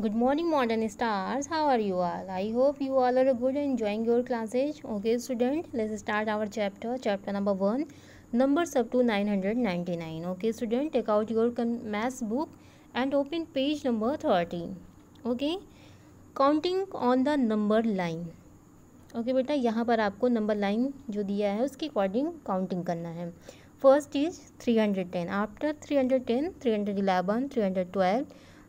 Good morning modern stars how are you are I hope you all are good joining your classes okay student let's start our chapter chapter number one number up to nine hundred ninety nine okay student take out your maths book and open page number thirteen okay counting on the number line okay बेटा यहाँ पर आपको number line जो दिया है उसके according counting करना है first is three hundred ten after three hundred ten three hundred eleven three hundred twelve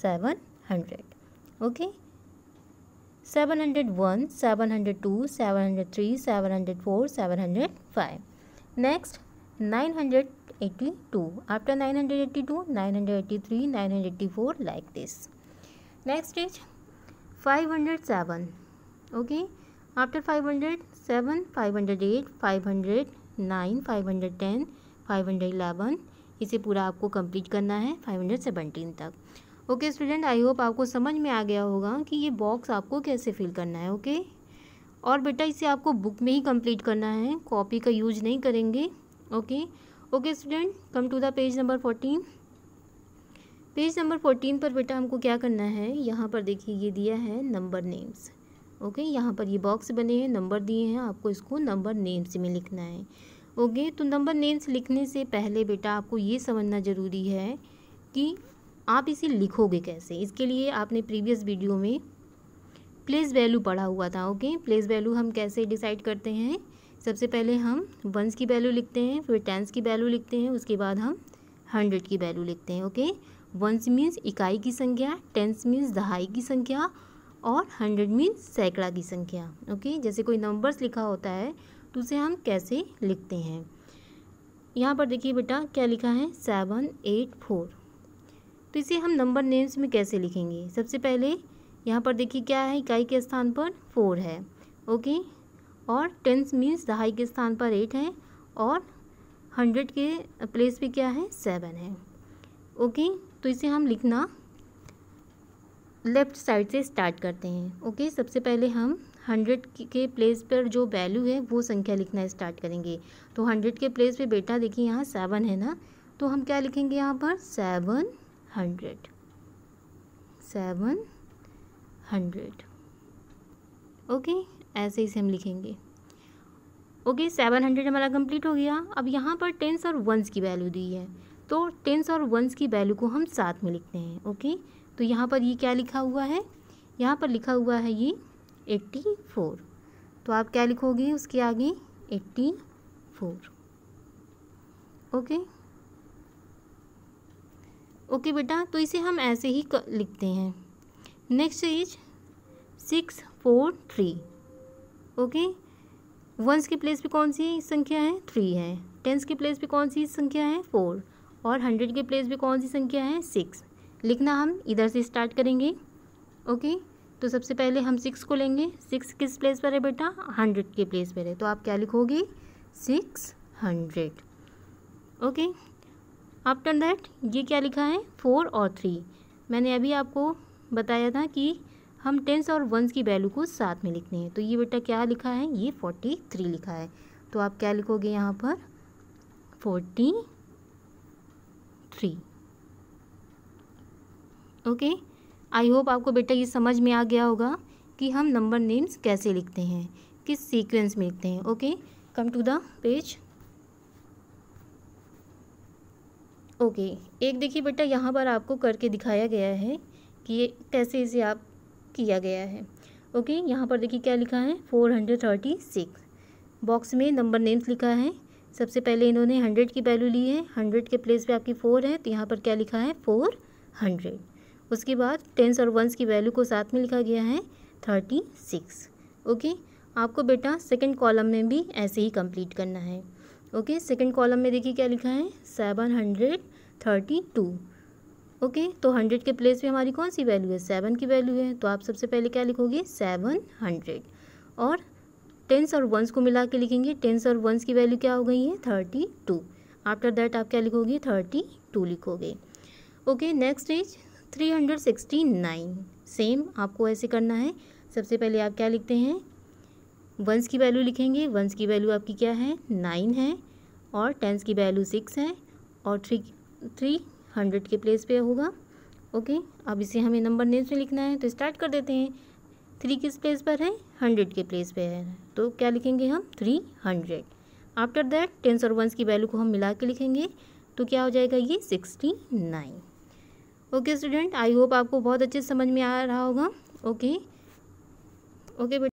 seven hundred okay seven hundred one seven hundred two seven hundred three seven hundred four seven hundred five next nine hundred eighty two after nine hundred eighty two nine hundred eighty three nine hundred eighty four like this next is five hundred seven okay after five hundred seven five hundred eight five hundred nine five hundred ten five hundred eleven इसे पूरा आपको complete करना है five hundred seventeen तक okay student I hope आपको समझ में आ गया होगा कि ये बॉक्स आपको कैसे फिल करना है ओके okay? और बेटा इसे आपको बुक में ही कंप्लीट करना है कॉपी का यूज नहीं करेंगे okay okay student come to the page number fourteen page number fourteen पर बेटा हमको क्या करना है यहाँ पर देखिए ये दिया है नंबर नेम्स ओके यहाँ पर ये बॉक्स बने हैं नंबर दिए हैं आपको इसको नंबर नेम्स में लिखना है ओके तो नंबर नेम्स लिखने से पहले बेटा आपको ये समझना ज़रूरी है कि आप इसे लिखोगे कैसे इसके लिए आपने प्रीवियस वीडियो में प्लेस वैल्यू पढ़ा हुआ था ओके प्लेस वैल्यू हम कैसे डिसाइड करते हैं सबसे पहले हम वंस की वैल्यू लिखते हैं फिर टेंस की वैल्यू लिखते हैं उसके बाद हम हंड्रेड की वैल्यू लिखते हैं ओके वंस मीन्स इकाई की संख्या टेंस मीन्स दहाई की संख्या और हंड्रेड मीन्स सैकड़ा की संख्या ओके जैसे कोई नंबर्स लिखा होता है तो उसे हम कैसे लिखते हैं यहाँ पर देखिए बेटा क्या लिखा है सेवन एट फोर तो इसे हम नंबर नेम्स में कैसे लिखेंगे सबसे पहले यहाँ पर देखिए क्या है इकाई के स्थान पर फोर है ओके और टेंस मीन्स दहाई के स्थान पर एट है और हंड्रेड के प्लेस पे क्या है सेवन है ओके तो इसे हम लिखना लेफ़्ट साइड से स्टार्ट करते हैं ओके सबसे पहले हम हंड्रेड के प्लेस पर जो वैल्यू है वो संख्या लिखना स्टार्ट करेंगे तो हंड्रेड के प्लेस पे बेटा देखिए यहाँ सेवन है ना तो हम क्या लिखेंगे यहाँ पर seven hundred seven hundred okay ऐसे ही से हम लिखेंगे ओके सेवन हंड्रेड हमारा कंप्लीट हो गया अब यहाँ पर टेंस और वंस की वैल्यू दी है तो टेंस और वंस की वैल्यू को हम साथ में लिखते हैं ओके तो यहाँ पर ये क्या लिखा हुआ है यहाँ पर लिखा हुआ है ये एट्टी फोर तो आप क्या लिखोगे उसके आगे एट्टी फोर ओके ओके बेटा तो इसे हम ऐसे ही लिखते हैं next is six four three okay ones के प्लेस पे कौन सी संख्या है थ्री है टेंस के प्लेस पे कौन सी संख्या है फोर और हंड्रेड के प्लेस पे कौन सी संख्या है सिक्स लिखना हम इधर से स्टार्ट करेंगे ओके तो सबसे पहले हम सिक्स को लेंगे सिक्स किस प्लेस पर है बेटा हंड्रेड के प्लेस पर है तो आप क्या लिखोगे six hundred okay after that ये क्या लिखा है फोर और थ्री मैंने अभी आपको बताया था कि हम टेंस और वंस की वैल्यू को साथ में लिखते हैं तो ये बेटा क्या लिखा है ये फोर्टी थ्री लिखा है तो आप क्या लिखोगे यहाँ पर forty three okay I hope आपको बेटा ये समझ में आ गया होगा कि हम नंबर नेम्स कैसे लिखते हैं किस सीक्वेंस में लिखते हैं okay come to the page okay एक देखिए बेटा यहाँ पर आपको करके दिखाया गया है कि ये कैसे इसे आप किया गया है ओके यहाँ पर देखिए क्या लिखा है four hundred thirty six box में नंबर नेम्स लिखा है सबसे पहले इन्होंने हंड्रेड की वैल्यू ली है हंड्रेड के प्लेस पे आपकी फ़ोर है तो यहाँ पर क्या लिखा है फोर हंड्रेड उसके बाद टेंस और वंस की वैल्यू को साथ में लिखा गया है थर्टी सिक्स ओके आपको बेटा सेकेंड कॉलम में भी ऐसे ही कंप्लीट करना है ओके सेकंड कॉलम में देखिए क्या लिखा है seven hundred thirty two okay तो हंड्रेड के प्लेस पे हमारी कौन सी वैल्यू है सेवन की वैल्यू है तो आप सबसे पहले क्या लिखोगे सेवन हंड्रेड और टेंस और वंस को मिला के लिखेंगे टेंस और वंस की वैल्यू क्या हो गई है थर्टी टू आफ्टर दैट आप क्या लिखोगे थर्टी टू लिखोगे okay next is three hundred sixty nine same आपको ऐसे करना है सबसे पहले आप क्या लिखते हैं वंस की वैल्यू लिखेंगे वंस की वैल्यू आपकी क्या है नाइन है और टेंस की वैल्यू सिक्स है और थ्री थ्री हंड्रेड के प्लेस पे होगा ओके अब इसे हमें नंबर नेम्स में लिखना है तो स्टार्ट कर देते हैं थ्री किस प्लेस पर है हंड्रेड के प्लेस पे है तो क्या लिखेंगे हम three hundred after that tens और वंस की वैल्यू को हम मिला के लिखेंगे तो क्या हो जाएगा ये sixty nine okay student I hope आपको बहुत अच्छे समझ में आ रहा होगा ओके ओके बेटा